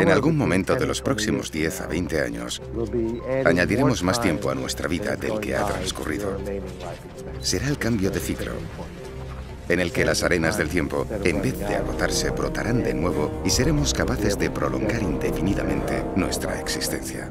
En algún momento de los próximos 10 a 20 años, añadiremos más tiempo a nuestra vida del que ha transcurrido. Será el cambio de ciclo, en el que las arenas del tiempo, en vez de agotarse, brotarán de nuevo y seremos capaces de prolongar indefinidamente nuestra existencia.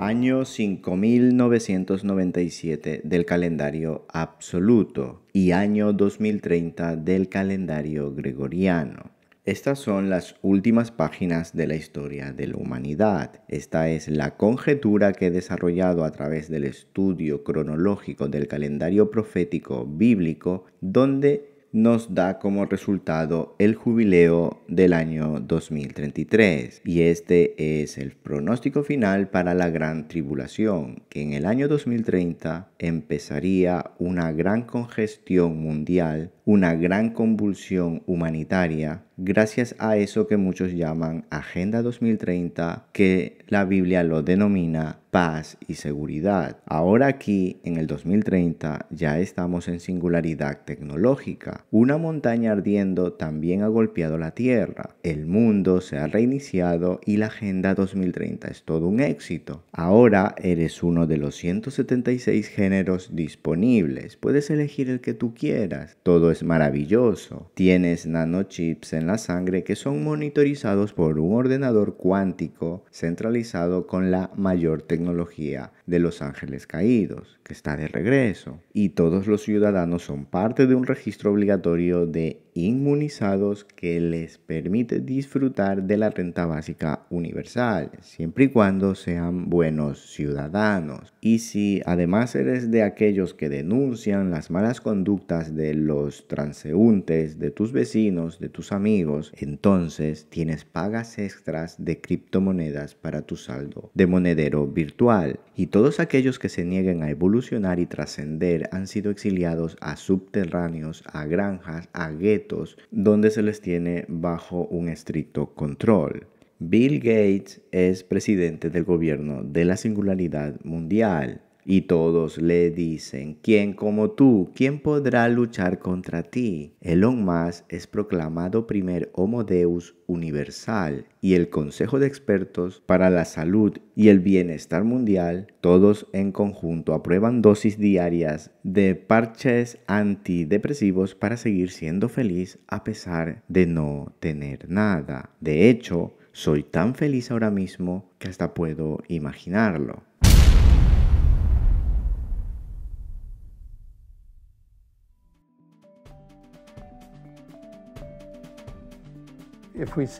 Año 5997 del calendario absoluto y año 2030 del calendario gregoriano. Estas son las últimas páginas de la historia de la humanidad. Esta es la conjetura que he desarrollado a través del estudio cronológico del calendario profético bíblico, donde nos da como resultado el jubileo del año 2033. Y este es el pronóstico final para la gran tribulación, que en el año 2030 empezaría una gran congestión mundial, una gran convulsión humanitaria gracias a eso que muchos llaman Agenda 2030, que la Biblia lo denomina paz y seguridad. Ahora aquí, en el 2030, ya estamos en singularidad tecnológica. Una montaña ardiendo también ha golpeado la Tierra. El mundo se ha reiniciado y la Agenda 2030 es todo un éxito. Ahora eres uno de los 176 géneros disponibles. Puedes elegir el que tú quieras. Todo es maravilloso. Tienes nanochips en la sangre que son monitorizados por un ordenador cuántico centralizado con la mayor tecnología de los ángeles caídos está de regreso. Y todos los ciudadanos son parte de un registro obligatorio de inmunizados que les permite disfrutar de la renta básica universal, siempre y cuando sean buenos ciudadanos. Y si además eres de aquellos que denuncian las malas conductas de los transeúntes, de tus vecinos, de tus amigos, entonces tienes pagas extras de criptomonedas para tu saldo de monedero virtual. Y todos aquellos que se nieguen a evolucionar y trascender han sido exiliados a subterráneos, a granjas, a guetos, donde se les tiene bajo un estricto control. Bill Gates es presidente del gobierno de la singularidad mundial y todos le dicen, ¿quién como tú? ¿Quién podrá luchar contra ti? Elon Musk es proclamado primer Homo Deus universal y el Consejo de Expertos para la Salud y el Bienestar Mundial, todos en conjunto aprueban dosis diarias de parches antidepresivos para seguir siendo feliz a pesar de no tener nada. De hecho, soy tan feliz ahora mismo que hasta puedo imaginarlo.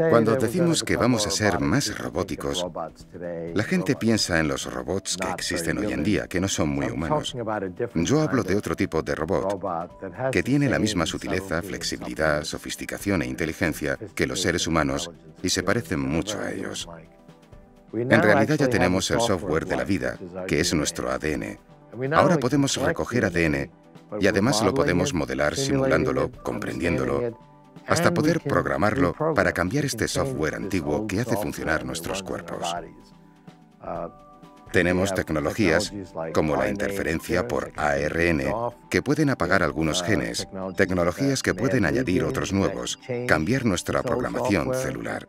Cuando decimos que vamos a ser más robóticos, la gente piensa en los robots que existen hoy en día, que no son muy humanos. Yo hablo de otro tipo de robot que tiene la misma sutileza, flexibilidad, sofisticación e inteligencia que los seres humanos y se parecen mucho a ellos. En realidad ya tenemos el software de la vida, que es nuestro ADN. Ahora podemos recoger ADN y además lo podemos modelar simulándolo, comprendiéndolo hasta poder programarlo para cambiar este software antiguo que hace funcionar nuestros cuerpos. Uh, Tenemos tecnologías como la interferencia por ARN que pueden apagar algunos uh, genes, tecnologías que pueden añadir otros nuevos, cambiar nuestra programación celular.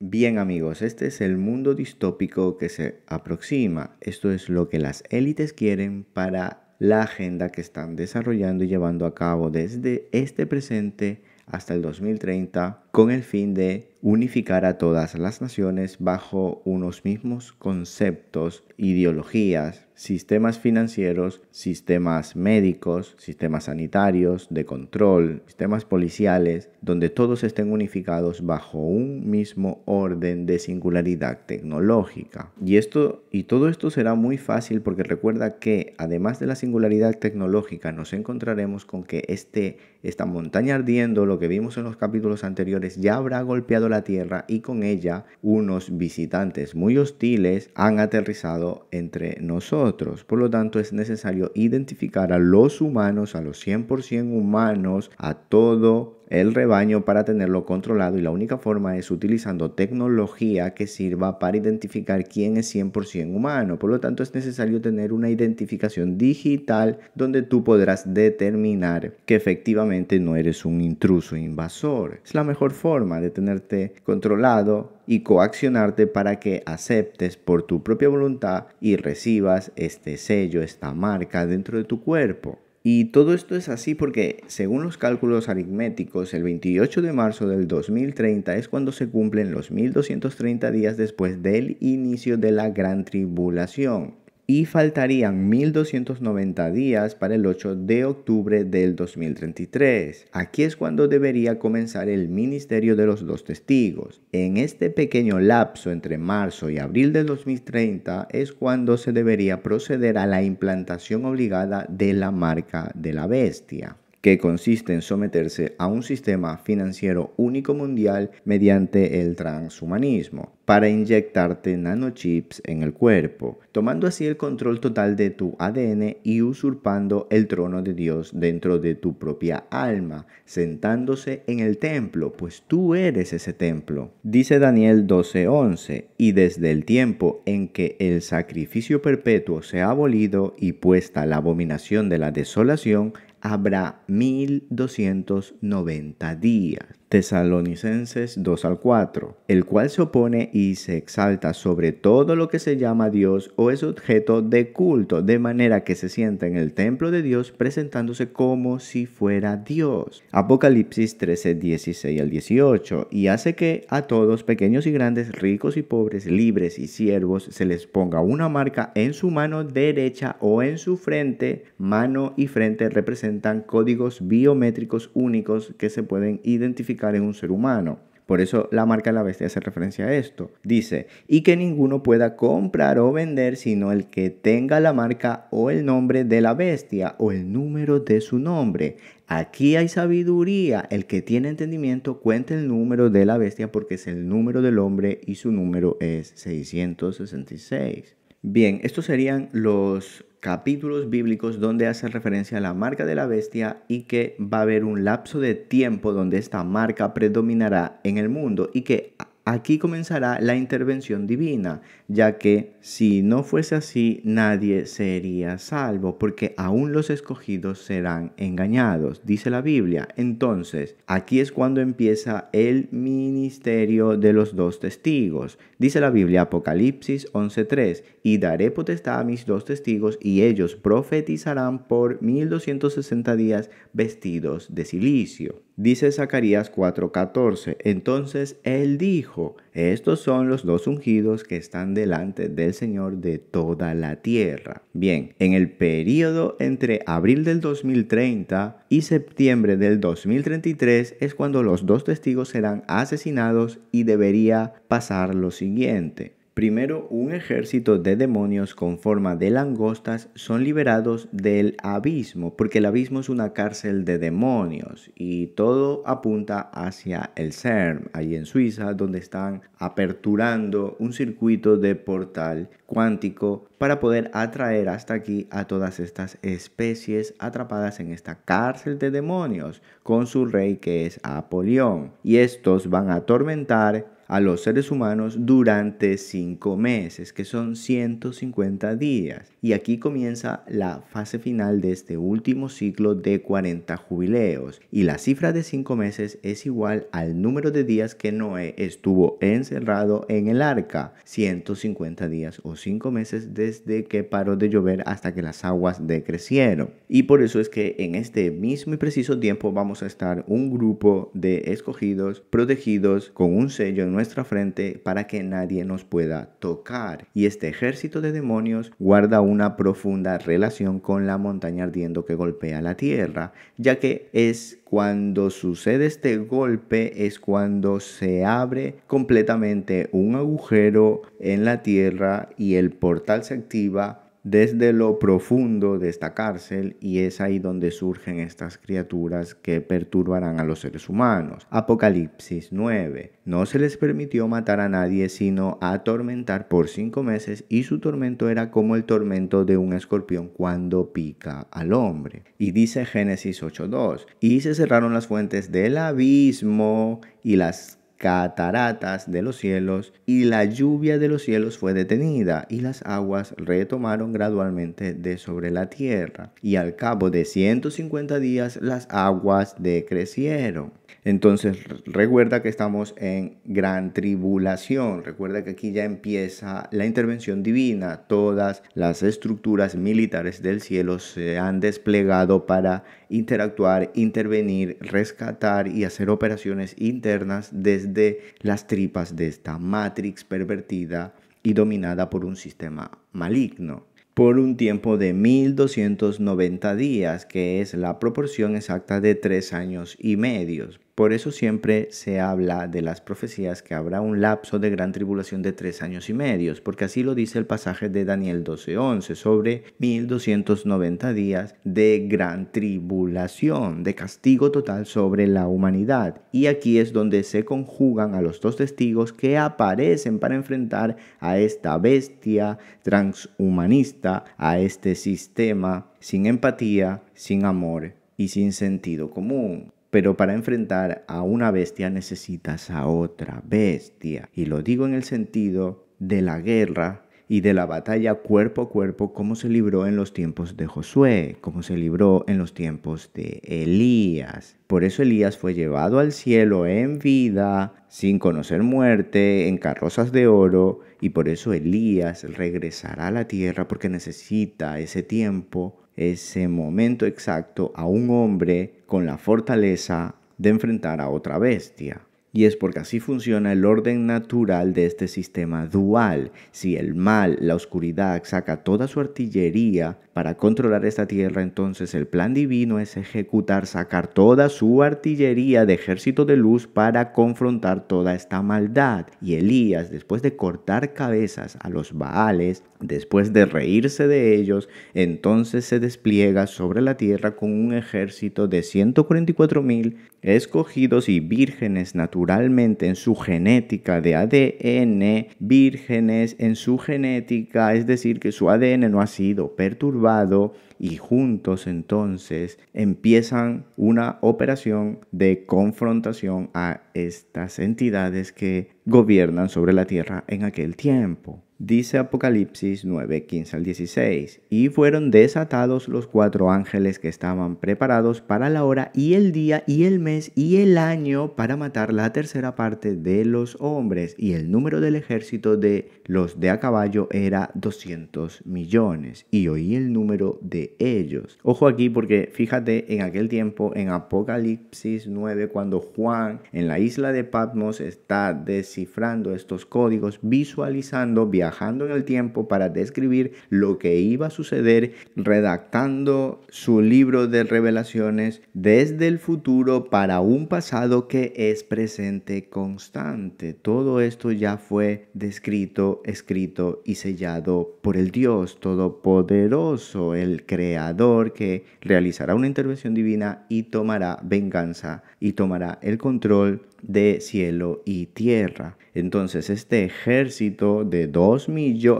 Bien amigos, este es el mundo distópico que se aproxima. Esto es lo que las élites quieren para la agenda que están desarrollando y llevando a cabo desde este presente hasta el 2030 con el fin de unificar a todas las naciones bajo unos mismos conceptos, ideologías, sistemas financieros, sistemas médicos, sistemas sanitarios, de control, sistemas policiales, donde todos estén unificados bajo un mismo orden de singularidad tecnológica. Y esto y todo esto será muy fácil porque recuerda que además de la singularidad tecnológica nos encontraremos con que este esta montaña ardiendo, lo que vimos en los capítulos anteriores ya habrá golpeado la Tierra y con ella unos visitantes muy hostiles han aterrizado entre nosotros. Por lo tanto, es necesario identificar a los humanos, a los 100% humanos, a todo el rebaño para tenerlo controlado y la única forma es utilizando tecnología que sirva para identificar quién es 100% humano. Por lo tanto, es necesario tener una identificación digital donde tú podrás determinar que efectivamente no eres un intruso invasor. Es la mejor forma de tenerte controlado y coaccionarte para que aceptes por tu propia voluntad y recibas este sello, esta marca dentro de tu cuerpo. Y todo esto es así porque, según los cálculos aritméticos, el 28 de marzo del 2030 es cuando se cumplen los 1230 días después del inicio de la gran tribulación y faltarían 1290 días para el 8 de octubre del 2033. Aquí es cuando debería comenzar el ministerio de los dos testigos. En este pequeño lapso entre marzo y abril del 2030 es cuando se debería proceder a la implantación obligada de la marca de la bestia que consiste en someterse a un sistema financiero único mundial mediante el transhumanismo para inyectarte nanochips en el cuerpo, tomando así el control total de tu ADN y usurpando el trono de Dios dentro de tu propia alma, sentándose en el templo, pues tú eres ese templo. Dice Daniel 12:11, y desde el tiempo en que el sacrificio perpetuo se ha abolido y puesta la abominación de la desolación, habrá 1290 días. Tesalonicenses 2 al 4, el cual se opone y se exalta sobre todo lo que se llama Dios o es objeto de culto, de manera que se sienta en el templo de Dios presentándose como si fuera Dios. Apocalipsis 13, 16 al 18, y hace que a todos, pequeños y grandes, ricos y pobres, libres y siervos, se les ponga una marca en su mano derecha o en su frente. Mano y frente representan códigos biométricos únicos que se pueden identificar en es un ser humano. Por eso la marca de la bestia hace referencia a esto. Dice, y que ninguno pueda comprar o vender sino el que tenga la marca o el nombre de la bestia o el número de su nombre. Aquí hay sabiduría. El que tiene entendimiento cuenta el número de la bestia porque es el número del hombre y su número es 666. Bien, estos serían los capítulos bíblicos donde hace referencia a la marca de la bestia y que va a haber un lapso de tiempo donde esta marca predominará en el mundo y que aquí comenzará la intervención divina, ya que si no fuese así nadie sería salvo, porque aún los escogidos serán engañados, dice la Biblia. Entonces, aquí es cuando empieza el ministerio de los dos testigos, Dice la Biblia Apocalipsis 11.3, y daré potestad a mis dos testigos, y ellos profetizarán por 1260 días vestidos de silicio. Dice Zacarías 4.14, entonces él dijo, estos son los dos ungidos que están delante del Señor de toda la tierra. Bien, en el periodo entre abril del 2030 y septiembre del 2033 es cuando los dos testigos serán asesinados y debería pasar lo siguiente. Primero, un ejército de demonios con forma de langostas son liberados del abismo, porque el abismo es una cárcel de demonios y todo apunta hacia el CERN, allí en Suiza, donde están aperturando un circuito de portal cuántico para poder atraer hasta aquí a todas estas especies atrapadas en esta cárcel de demonios con su rey que es Apolión. Y estos van a atormentar a los seres humanos durante cinco meses, que son 150 días. Y aquí comienza la fase final de este último ciclo de 40 jubileos. Y la cifra de cinco meses es igual al número de días que Noé estuvo encerrado en el arca, 150 días o cinco meses desde que paró de llover hasta que las aguas decrecieron. Y por eso es que en este mismo y preciso tiempo vamos a estar un grupo de escogidos protegidos con un sello en nuestra frente para que nadie nos pueda tocar. Y este ejército de demonios guarda una profunda relación con la montaña ardiendo que golpea la tierra, ya que es cuando sucede este golpe es cuando se abre completamente un agujero en la tierra y el portal se activa desde lo profundo de esta cárcel y es ahí donde surgen estas criaturas que perturbarán a los seres humanos. Apocalipsis 9. No se les permitió matar a nadie sino atormentar por cinco meses y su tormento era como el tormento de un escorpión cuando pica al hombre. Y dice Génesis 8.2. Y se cerraron las fuentes del abismo y las cataratas de los cielos y la lluvia de los cielos fue detenida y las aguas retomaron gradualmente de sobre la tierra y al cabo de 150 días las aguas decrecieron. Entonces, recuerda que estamos en gran tribulación, recuerda que aquí ya empieza la intervención divina, todas las estructuras militares del cielo se han desplegado para interactuar, intervenir, rescatar y hacer operaciones internas desde las tripas de esta matrix pervertida y dominada por un sistema maligno por un tiempo de 1290 días, que es la proporción exacta de tres años y medios. Por eso siempre se habla de las profecías que habrá un lapso de gran tribulación de tres años y medios, porque así lo dice el pasaje de Daniel 12:11 sobre 1290 días de gran tribulación, de castigo total sobre la humanidad. Y aquí es donde se conjugan a los dos testigos que aparecen para enfrentar a esta bestia transhumanista, a este sistema sin empatía, sin amor y sin sentido común. Pero para enfrentar a una bestia necesitas a otra bestia. Y lo digo en el sentido de la guerra y de la batalla cuerpo a cuerpo como se libró en los tiempos de Josué, como se libró en los tiempos de Elías. Por eso Elías fue llevado al cielo en vida, sin conocer muerte, en carrozas de oro, y por eso Elías regresará a la tierra porque necesita ese tiempo, ese momento exacto a un hombre con la fortaleza de enfrentar a otra bestia. Y es porque así funciona el orden natural de este sistema dual. Si el mal, la oscuridad, saca toda su artillería para controlar esta tierra, entonces el plan divino es ejecutar, sacar toda su artillería de ejército de luz para confrontar toda esta maldad. Y Elías, después de cortar cabezas a los Baales, después de reírse de ellos, entonces se despliega sobre la tierra con un ejército de 144.000... mil escogidos y vírgenes naturalmente en su genética de ADN, vírgenes en su genética, es decir, que su ADN no ha sido perturbado y juntos entonces empiezan una operación de confrontación a estas entidades que gobiernan sobre la tierra en aquel tiempo. Dice Apocalipsis 9, 15 al 16, y fueron desatados los cuatro ángeles que estaban preparados para la hora y el día y el mes y el año para matar la tercera parte de los hombres, y el número del ejército de los de a caballo era 200 millones, y oí el número de ellos. Ojo aquí porque fíjate en aquel tiempo, en Apocalipsis 9, cuando Juan en la isla de Patmos está des descifrando estos códigos, visualizando, viajando en el tiempo para describir lo que iba a suceder, redactando su libro de revelaciones desde el futuro para un pasado que es presente constante. Todo esto ya fue descrito, escrito y sellado por el Dios Todopoderoso, el Creador que realizará una intervención divina y tomará venganza y tomará el control de cielo y tierra. Entonces este ejército de 2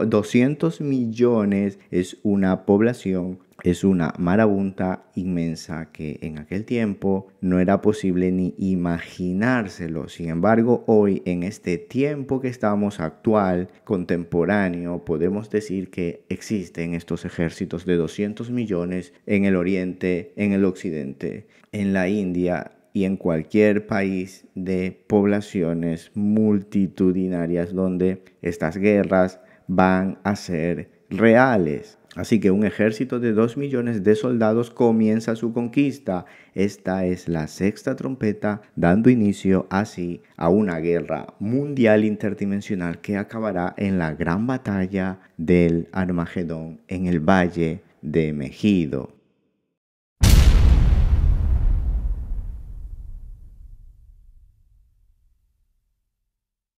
200 millones es una población es una marabunta inmensa que en aquel tiempo no era posible ni imaginárselo. Sin embargo, hoy en este tiempo que estamos actual, contemporáneo, podemos decir que existen estos ejércitos de 200 millones en el oriente, en el occidente, en la India, y en cualquier país de poblaciones multitudinarias donde estas guerras van a ser reales. Así que un ejército de 2 millones de soldados comienza su conquista. Esta es la sexta trompeta dando inicio así a una guerra mundial interdimensional que acabará en la gran batalla del Armagedón en el Valle de Mejido.